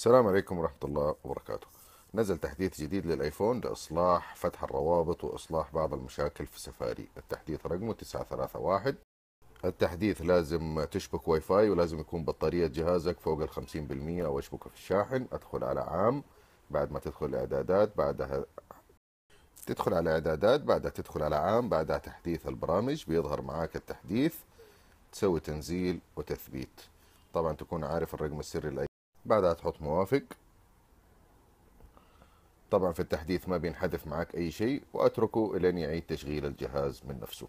السلام عليكم ورحمة الله وبركاته نزل تحديث جديد للآيفون لإصلاح فتح الروابط وإصلاح بعض المشاكل في سفاري التحديث رقمه 931 التحديث لازم تشبك واي فاي ولازم يكون بطارية جهازك فوق ال 50% أو اشبكه في الشاحن أدخل على عام بعد ما تدخل الإعدادات بعدها تدخل على إعدادات بعدها تدخل على عام بعدها تحديث البرامج بيظهر معاك التحديث تسوي تنزيل وتثبيت طبعا تكون عارف الرقم السري بعدها تحط موافق طبعا في التحديث ما بينحذف معك اي شيء واتركه لين يعيد تشغيل الجهاز من نفسه